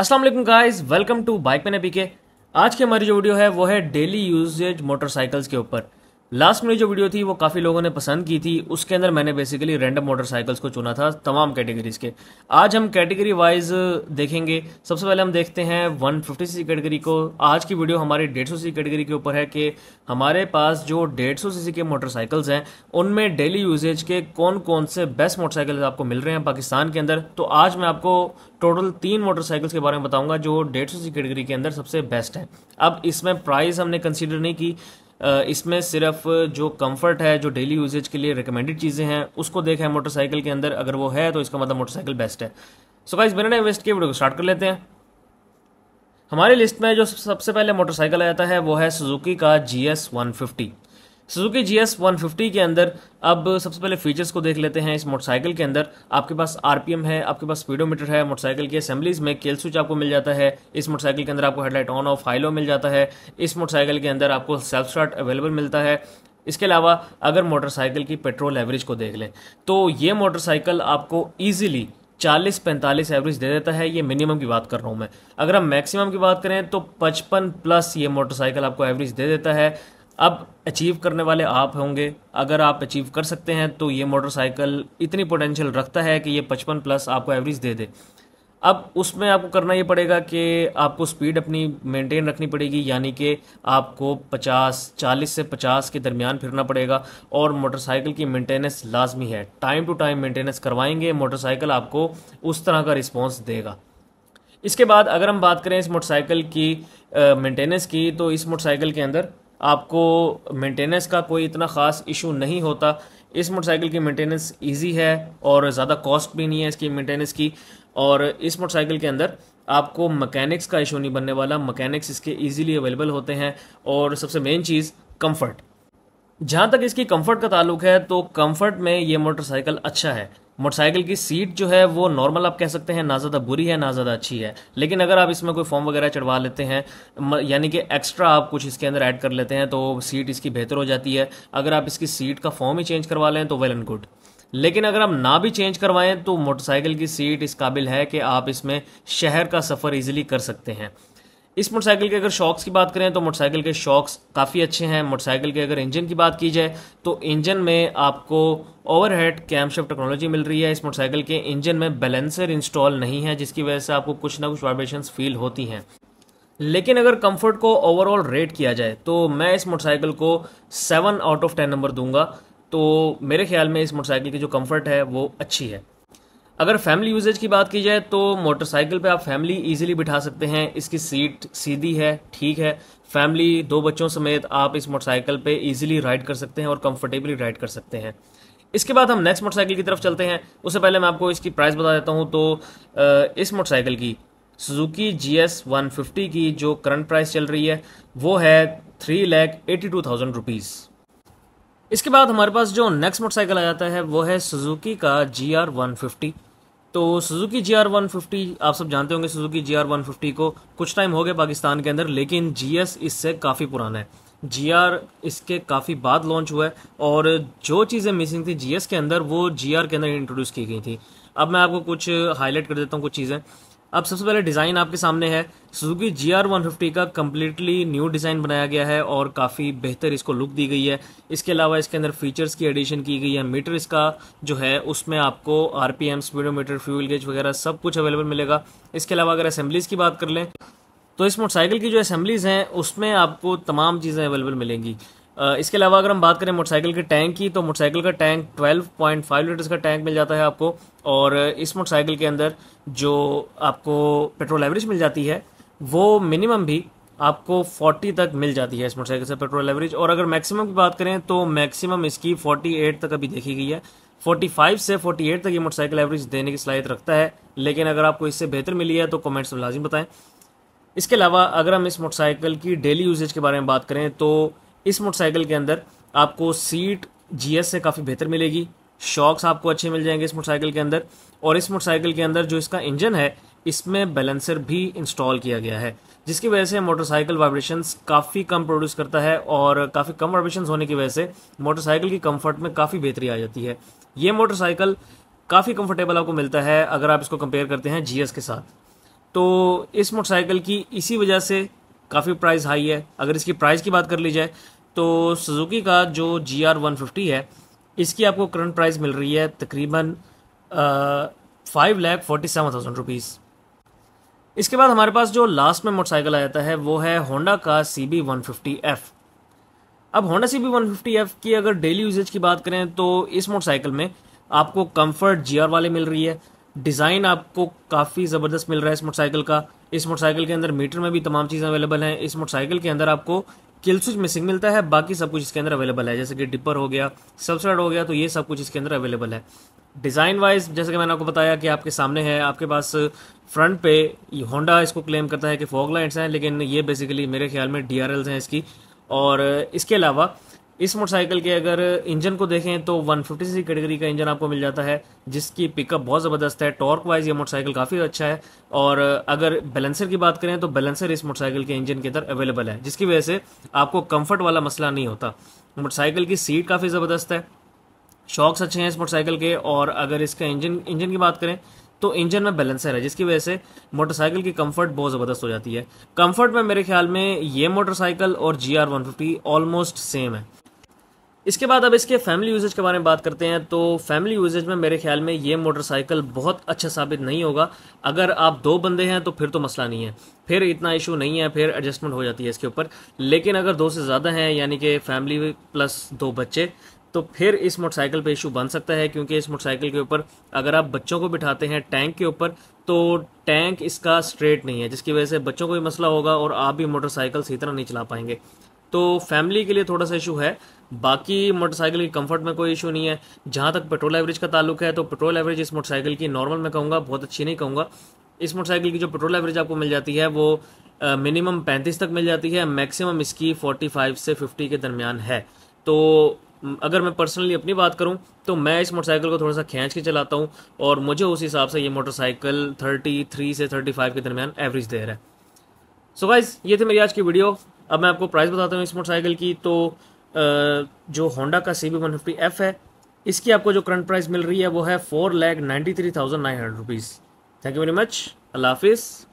Aslam guys welcome to bike man के आज की हमारी जो वीडियो है वो है डेली यूजेज मोटरसाइकिल्स के ऊपर लास्ट मेरी जो वीडियो थी वो काफ़ी लोगों ने पसंद की थी उसके अंदर मैंने बेसिकली रैंडम मोटरसाइकिल्स को चुना था तमाम कैटेगरीज के आज हम कैटेगरी वाइज देखेंगे सबसे पहले हम देखते हैं 150 सी कैटेगरी को आज की वीडियो हमारी 150 सी कैटेगरी के ऊपर है कि हमारे पास जो 150 सी के मोटरसाइकिल्स हैं उनमें डेली यूजेज के कौन कौन से बेस्ट मोटरसाइकिल्स आपको मिल रहे हैं पाकिस्तान के अंदर तो आज मैं आपको टोटल तीन मोटरसाइकिल्स के बारे में बताऊँगा जो डेढ़ सौ सी कैटेगरी के अंदर सबसे बेस्ट है अब इसमें प्राइस हमने कंसिडर नहीं की इसमें सिर्फ जो कंफर्ट है जो डेली यूजेज के लिए रिकमेंडेड चीज़ें हैं उसको देखा है मोटरसाइकिल के अंदर अगर वो है तो इसका मतलब मोटरसाइकिल बेस्ट है सो गाइस बिना इन्वेस्ट के वीडियो को स्टार्ट कर लेते हैं हमारी लिस्ट में जो सबसे पहले मोटरसाइकिल आ जाता है वो है सुजुकी का G S one fifty Suzuki G S one fifty के अंदर अब सबसे पहले फीचर्स को देख लेते हैं इस मोटरसाइकिल के अंदर आपके पास आरपीएम है आपके पास स्पीडोमीटर है मोटरसाइकिल की असेंबलीज में केल स्विच आपको मिल जाता है इस मोटरसाइकिल के अंदर आपको हेडलाइट ऑन ऑफ हाईलो मिल जाता है इस मोटरसाइकिल के अंदर आपको सेल्फ स्टार्ट अवेलेबल मिलता है इसके अलावा अगर मोटरसाइकिल की पेट्रोल एवरेज को देख लें तो ये मोटरसाइकिल आपको ईजिली चालीस पैंतालीस एवरेज दे देता है ये मिनिमम की बात कर रहा हूँ मैं अगर हम मैक्सिमम की बात करें तो पचपन प्लस ये मोटरसाइकिल आपको एवरेज दे देता है अब अचीव करने वाले आप होंगे अगर आप अचीव कर सकते हैं तो ये मोटरसाइकिल इतनी पोटेंशियल रखता है कि ये पचपन प्लस आपको एवरेज दे दे अब उसमें आपको करना ये पड़ेगा कि आपको स्पीड अपनी मेंटेन रखनी पड़ेगी यानी कि आपको 50 40 से 50 के दरमियान फिरना पड़ेगा और मोटरसाइकिल की मेंटेनेंस लाजमी है टाइम टू टाइम मेंटेनेंस करवाएंगे मोटरसाइकिल आपको उस तरह का रिस्पांस देगा इसके बाद अगर हम बात करें इस मोटरसाइकिल की मेंटेनेंस की तो इस मोटरसाइकिल के अंदर आपको मेंटेनेंस का कोई इतना ख़ास इशू नहीं होता इस मोटरसाइकिल की मेंटेनेंस इजी है और ज़्यादा कॉस्ट भी नहीं है इसकी मेंटेनेंस की और इस मोटरसाइकिल के अंदर आपको मकैनिक्स का इशू नहीं बनने वाला मकैनिक्स इसके इजीली अवेलेबल होते हैं और सबसे मेन चीज़ कम्फर्ट जहाँ तक इसकी कम्फर्ट का ताल्लुक है तो कम्फर्ट में ये मोटरसाइकिल अच्छा है मोटरसाइकिल की सीट जो है वो नॉर्मल आप कह सकते हैं ना ज़्यादा बुरी है ना ज़्यादा अच्छी है लेकिन अगर आप इसमें कोई फॉर्म वगैरह चढ़वा लेते हैं यानी कि एक्स्ट्रा आप कुछ इसके अंदर ऐड कर लेते हैं तो सीट इसकी बेहतर हो जाती है अगर आप इसकी सीट का फॉर्म ही चेंज करवा लें तो वेल एंड गुड लेकिन अगर आप ना भी चेंज करवाएं तो मोटरसाइकिल की सीट इस काबिल है कि आप इसमें शहर का सफ़र ईजिली कर सकते हैं इस मोटरसाइकिल के अगर शॉक्स की बात करें तो मोटरसाइकिल के शॉक्स काफ़ी अच्छे हैं मोटरसाइकिल के अगर इंजन की बात की जाए तो इंजन में आपको ओवरहेड कैमशेफ टेक्नोलॉजी मिल रही है इस मोटरसाइकिल के इंजन में बैलेंसर इंस्टॉल नहीं है जिसकी वजह से आपको कुछ ना कुछ वाइब्रेशन फील होती हैं लेकिन अगर कंफर्ट को ओवरऑल रेट किया जाए तो मैं इस मोटरसाइकिल को seven out of ten number दूंगा तो मेरे ख्याल में इस मोटरसाइकिल की जो कंफर्ट है वो अच्छी है अगर फैमिली यूजेज की बात की जाए तो मोटरसाइकिल पे आप फैमिली इजीली बिठा सकते हैं इसकी सीट सीधी है ठीक है फैमिली दो बच्चों समेत आप इस मोटरसाइकिल पे इजीली राइड कर सकते हैं और कंफर्टेबली राइड कर सकते हैं इसके बाद हम नेक्स्ट मोटरसाइकिल की तरफ चलते हैं उससे पहले मैं आपको इसकी प्राइस बता देता हूँ तो इस मोटरसाइकिल की Suzuki G S one fifty की जो करंट प्राइस चल रही है वो है three lakh eighty two thousand rupees इसके बाद हमारे पास जो नेक्स्ट मोटरसाइकिल आ जाता है वो है सुजुकी का जी आर वन फिफ्टी तो Suzuki G R one fifty आप सब जानते होंगे Suzuki G R one fifty को कुछ टाइम हो गया पाकिस्तान के अंदर लेकिन जी एस इससे काफ़ी पुराना है जी आर इसके काफ़ी बाद लॉन्च हुआ है और जो चीज़ें मिसिंग थी जी एस के अंदर वो जी आर के अंदर इंट्रोड्यूस की गई थी अब मैं आपको कुछ हाईलाइट कर देता हूँ कुछ चीज़ें अब सबसे पहले डिज़ाइन आपके सामने है Suzuki G R one fifty का कम्प्लीटली न्यू डिज़ाइन बनाया गया है और काफ़ी बेहतर इसको लुक दी गई है इसके अलावा इसके अंदर फीचर्स की एडिशन की गई है मीटर इसका जो है उसमें आपको R P M speedometer fuel gauge वगैरह सब कुछ अवेलेबल मिलेगा इसके अलावा अगर असेंबलीज की बात कर लें तो इस मोटरसाइकिल की जो असेंबलीज हैं उसमें आपको तमाम चीज़ें अवेलेबल मिलेंगी इसके अलावा अगर हम बात करें मोटरसाइकिल के टैंक की तो मोटरसाइकिल का टैंक 12.5 लीटर्स का टैंक मिल जाता है आपको और इस मोटरसाइकिल के अंदर जो आपको पेट्रोल एवरेज मिल जाती है वो मिनिमम भी आपको 40 तक मिल जाती है इस मोटरसाइकिल से पेट्रोल एवरेज और अगर मैक्सिमम की बात करें तो मैक्सिमम इसकी 48 तक अभी देखी गई है 45 से 48 तक ये मोटरसाइकिल एवरेज देने की सलाहियत रखता है लेकिन अगर आपको इससे बेहतर मिली है तो कमेंट्स में लाजिम बताएं इसके अलावा अगर हम इस मोटरसाइकिल की डेली यूजेज के बारे में बात करें तो इस मोटरसाइकिल के अंदर आपको सीट जीएस से काफ़ी बेहतर मिलेगी शॉक्स आपको अच्छे मिल जाएंगे इस मोटरसाइकिल के अंदर और इस मोटरसाइकिल के अंदर जो इसका इंजन है इसमें बैलेंसर भी इंस्टॉल किया गया है जिसकी वजह से मोटरसाइकिल वाइब्रेशंस काफ़ी कम प्रोड्यूस करता है और काफ़ी कम वाइब्रेशंस होने की वजह से मोटरसाइकिल की कंफर्ट में काफ़ी बेहतरी आ जाती है ये मोटरसाइकिल काफ़ी कंफर्टेबल आपको मिलता है अगर आप इसको कंपेयर करते हैं जीएस के साथ तो इस मोटरसाइकिल की इसी वजह से काफ़ी प्राइस हाई है अगर इसकी प्राइस की बात कर ली जाए तो सुजुकी का जो जी आर वन फिफ्टी है इसकी आपको करंट प्राइस मिल रही है तकरीबन five lakh forty seven thousand rupees इसके बाद हमारे पास जो लास्ट में मोटरसाइकिल आ जाता है वो है होंडा का C B one fifty F अब Honda C B one fifty F की अगर डेली यूजेज की बात करें तो इस मोटरसाइकिल में आपको कंफर्ट जी आर वाले मिल रही है डिज़ाइन आपको काफ़ी ज़बरदस्त मिल रहा है इस मोटरसाइकिल का इस मोटरसाइकिल के अंदर मीटर में भी तमाम चीज़ें अवेलेबल हैं इस मोटरसाइकिल के अंदर आपको किल स्विच मिसिंग मिलता है बाकी सब कुछ इसके अंदर अवेलेबल है जैसे कि डिपर हो गया सबसड हो गया तो ये सब कुछ इसके अंदर अवेलेबल है डिज़ाइन वाइज जैसे कि मैंने आपको बताया कि आपके सामने है आपके पास फ्रंट पे होंडा इसको क्लेम करता है कि फॉग लाइट्स हैं लेकिन ये बेसिकली मेरे ख्याल में डी हैं इसकी और इसके अलावा इस मोटरसाइकिल के अगर इंजन को देखें तो 150 सी कैटेगरी का इंजन आपको मिल जाता है जिसकी पिकअप बहुत ज़बरदस्त है टॉर्क वाइज ये मोटरसाइकिल काफ़ी अच्छा है और अगर बैलेंसर की बात करें तो बैलेंसर इस मोटरसाइकिल के इंजन के अंदर अवेलेबल है जिसकी वजह से आपको कम्फर्ट वाला मसला नहीं होता मोटरसाइकिल की सीट काफ़ी ज़बरदस्त है शॉक्स अच्छे हैं इस मोटरसाइकिल के और अगर इसका इंजन इंजन की बात करें तो इंजन में बैलेंसर है जिसकी वजह से मोटरसाइकिल की कंफर्ट बहुत ज़बरदस्त हो जाती है कंफर्ट में मेरे ख्याल में ये मोटरसाइकिल और G R one fifty almost same है इसके बाद अब इसके फैमिली यूजेज के बारे में बात करते हैं तो फैमिली यूजेज में मेरे ख्याल में ये मोटरसाइकिल बहुत अच्छा साबित नहीं होगा अगर आप दो बंदे हैं तो फिर तो मसला नहीं है फिर इतना इशू नहीं है फिर एडजस्टमेंट हो जाती है इसके ऊपर लेकिन अगर दो से ज़्यादा हैं यानी कि फैमिली प्लस दो बच्चे तो फिर इस मोटरसाइकिल पर इशू बन सकता है क्योंकि इस मोटरसाइकिल के ऊपर अगर आप बच्चों को बिठाते हैं टैंक के ऊपर तो टैंक इसका स्ट्रेट नहीं है जिसकी वजह से बच्चों को भी मसला होगा और आप भी मोटरसाइकिल सही तरह नहीं चला पाएंगे तो फैमिली के लिए थोड़ा सा इशू है बाकी मोटरसाइकिल की कंफर्ट में कोई इशू नहीं है जहाँ तक पेट्रोल एवरेज का ताल्लुक है तो पेट्रोल एवरेज इस मोटरसाइकिल की नॉर्मल मैं कहूँगा बहुत अच्छी नहीं कहूँगा इस मोटरसाइकिल की जो पेट्रोल एवरेज आपको मिल जाती है वो मिनिमम पैंतीस तक मिल जाती है मैक्सिमम इसकी फोर्टी फाइव से फिफ्टी के दरमियान है तो अगर मैं पर्सनली अपनी बात करूं तो मैं इस मोटरसाइकिल को थोड़ा सा खींच के चलाता हूं और मुझे उस हिसाब से ये मोटरसाइकिल 33 से 35 के दरमियान एवरेज दे रहा है सो so गाइज ये थी मेरी आज की वीडियो अब मैं आपको प्राइस बताता हूँ इस मोटरसाइकिल की तो जो होंडा का C B one fifty F है इसकी आपको जो करंट प्राइस मिल रही है वो है four lakh ninety three thousand nine hundred rupees thank you very much Allah हाफिज़